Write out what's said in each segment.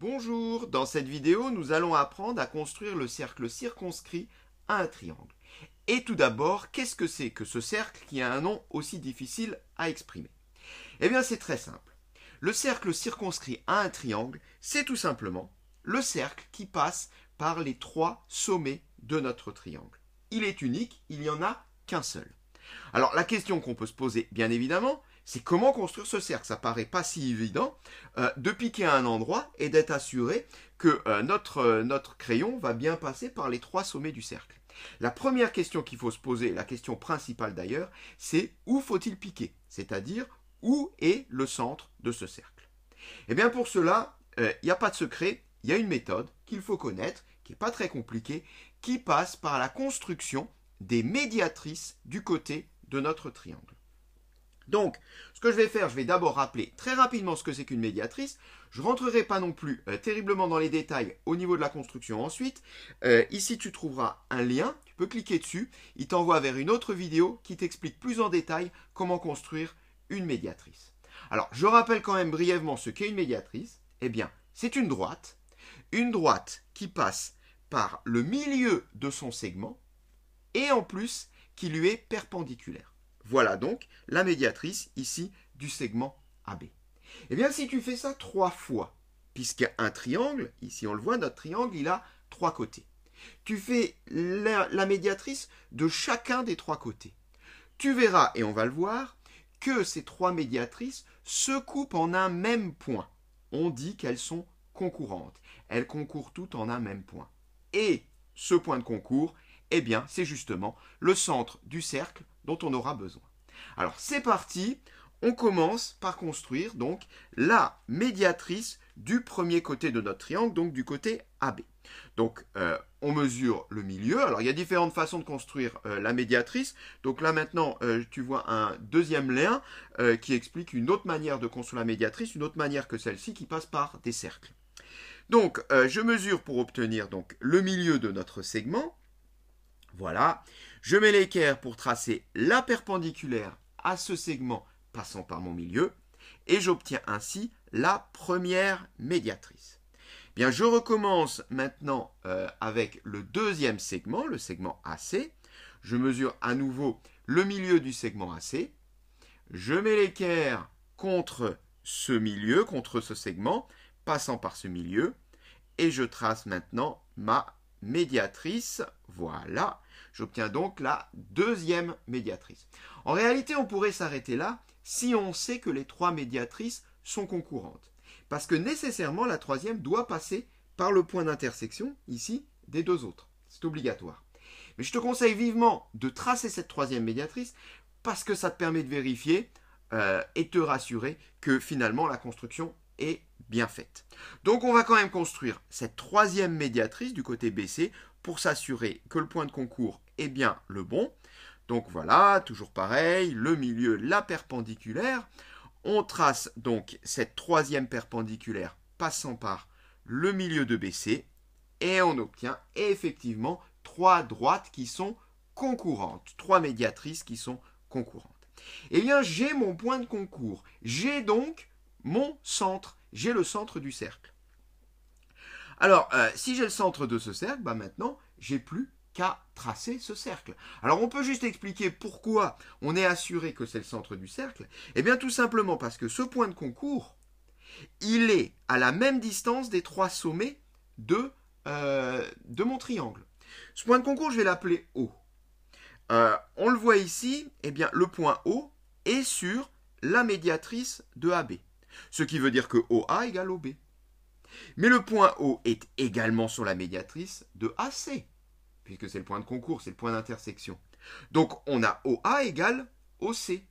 Bonjour, dans cette vidéo nous allons apprendre à construire le cercle circonscrit à un triangle. Et tout d'abord, qu'est-ce que c'est que ce cercle qui a un nom aussi difficile à exprimer Eh bien c'est très simple. Le cercle circonscrit à un triangle, c'est tout simplement le cercle qui passe par les trois sommets de notre triangle. Il est unique, il n'y en a qu'un seul. Alors la question qu'on peut se poser, bien évidemment, c'est comment construire ce cercle. Ça paraît pas si évident euh, de piquer à un endroit et d'être assuré que euh, notre, euh, notre crayon va bien passer par les trois sommets du cercle. La première question qu'il faut se poser, la question principale d'ailleurs, c'est où faut-il piquer C'est-à-dire où est le centre de ce cercle Eh bien pour cela, il n'y a pas de secret, il y a une méthode qu'il faut connaître, qui n'est pas très compliquée, qui passe par la construction des médiatrices du côté de notre triangle. Donc, ce que je vais faire, je vais d'abord rappeler très rapidement ce que c'est qu'une médiatrice. Je ne rentrerai pas non plus euh, terriblement dans les détails au niveau de la construction ensuite. Euh, ici, tu trouveras un lien, tu peux cliquer dessus. Il t'envoie vers une autre vidéo qui t'explique plus en détail comment construire une médiatrice. Alors, je rappelle quand même brièvement ce qu'est une médiatrice. Eh bien, c'est une droite. Une droite qui passe par le milieu de son segment et en plus qui lui est perpendiculaire. Voilà donc la médiatrice ici du segment AB. Eh bien, si tu fais ça trois fois, un triangle, ici on le voit, notre triangle, il a trois côtés. Tu fais la médiatrice de chacun des trois côtés. Tu verras, et on va le voir, que ces trois médiatrices se coupent en un même point. On dit qu'elles sont concourantes. Elles concourent toutes en un même point. Et ce point de concours eh bien, c'est justement le centre du cercle dont on aura besoin. Alors, c'est parti. On commence par construire donc la médiatrice du premier côté de notre triangle, donc du côté AB. Donc, euh, on mesure le milieu. Alors, il y a différentes façons de construire euh, la médiatrice. Donc là, maintenant, euh, tu vois un deuxième lien qui explique une autre manière de construire la médiatrice, une autre manière que celle-ci qui passe par des cercles. Donc, je mesure pour obtenir donc, le milieu de notre segment. Voilà. Je mets l'équerre pour tracer la perpendiculaire à ce segment passant par mon milieu et j'obtiens ainsi la première médiatrice. Bien, je recommence maintenant euh, avec le deuxième segment, le segment AC. Je mesure à nouveau le milieu du segment AC. Je mets l'équerre contre ce milieu, contre ce segment, passant par ce milieu. Et je trace maintenant ma médiatrice. Voilà. J'obtiens donc la deuxième médiatrice. En réalité, on pourrait s'arrêter là si on sait que les trois médiatrices sont concurrentes. Parce que nécessairement, la troisième doit passer par le point d'intersection, ici, des deux autres. C'est obligatoire. Mais je te conseille vivement de tracer cette troisième médiatrice parce que ça te permet de vérifier euh, et te rassurer que finalement la construction est bien faite. Donc on va quand même construire cette troisième médiatrice du côté BC pour s'assurer que le point de concours est bien le bon. Donc voilà, toujours pareil, le milieu, la perpendiculaire. On trace donc cette troisième perpendiculaire passant par le milieu de BC et on obtient effectivement trois droites qui sont concourantes, trois médiatrices qui sont concourantes. Eh bien, j'ai mon point de concours, j'ai donc mon centre, j'ai le centre du cercle. Alors, euh, si j'ai le centre de ce cercle, maintenant, bah, maintenant, j'ai plus qu'à tracer ce cercle. Alors, on peut juste expliquer pourquoi on est assuré que c'est le centre du cercle. Eh bien, tout simplement parce que ce point de concours, il est à la même distance des trois sommets de, euh, mon triangle. Ce point de concours, je vais l'appeler O. Euh, on le voit ici, eh bien, le point O est sur la médiatrice de AB. Ce qui veut dire que OA égale OB. Mais le point O est également sur la médiatrice de AC, puisque c'est le point de concours, c'est le point d'intersection. Donc on a OA égale OC.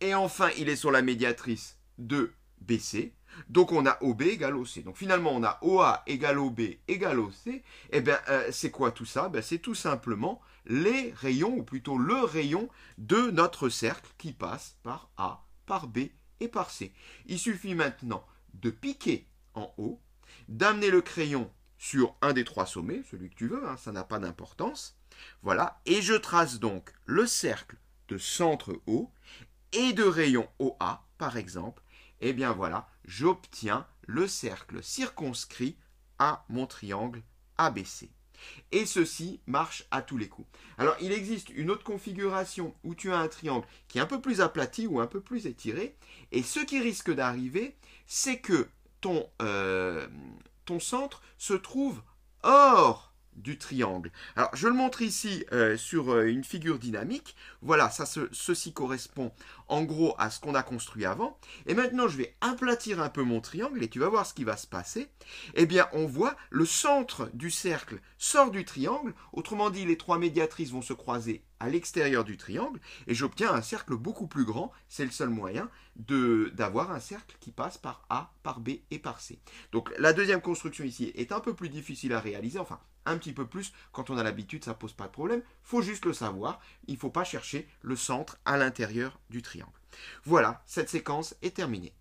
Et enfin, il est sur la médiatrice de BC, donc on a OB égale OC. Donc finalement, on a OA égale OB égale OC. Et eh bien, euh, c'est quoi tout ça ben, C'est tout simplement les rayons, ou plutôt le rayon de notre cercle qui passe par A, par B et par C. Il suffit maintenant de piquer en haut, d'amener le crayon sur un des trois sommets, celui que tu veux, hein, ça n'a pas d'importance. Voilà, et je trace donc le cercle de centre haut et de rayon OA, par exemple. Et eh bien voilà, j'obtiens le cercle circonscrit à mon triangle ABC. Et ceci marche à tous les coups. Alors il existe une autre configuration où tu as un triangle qui est un peu plus aplati ou un peu plus étiré. Et ce qui risque d'arriver, c'est que euh, ton, centre se trouve hors du triangle. Alors, je le montre ici euh, sur euh, une figure dynamique. Voilà, ça, ceci correspond en gros à ce qu'on a construit avant. Et maintenant, je vais aplatir un peu mon triangle et tu vas voir ce qui va se passer. Eh bien, on voit le centre du cercle sort du triangle. Autrement dit, les trois médiatrices vont se croiser à l'extérieur du triangle et j'obtiens un cercle beaucoup plus grand. C'est le seul moyen d'avoir un cercle qui passe par A, par B et par C. Donc la deuxième construction ici est un peu plus difficile à réaliser, enfin un petit peu plus. Quand on a l'habitude, ça pose pas de problème. faut juste le savoir. Il ne faut pas chercher le centre à l'intérieur du triangle. Voilà, cette séquence est terminée.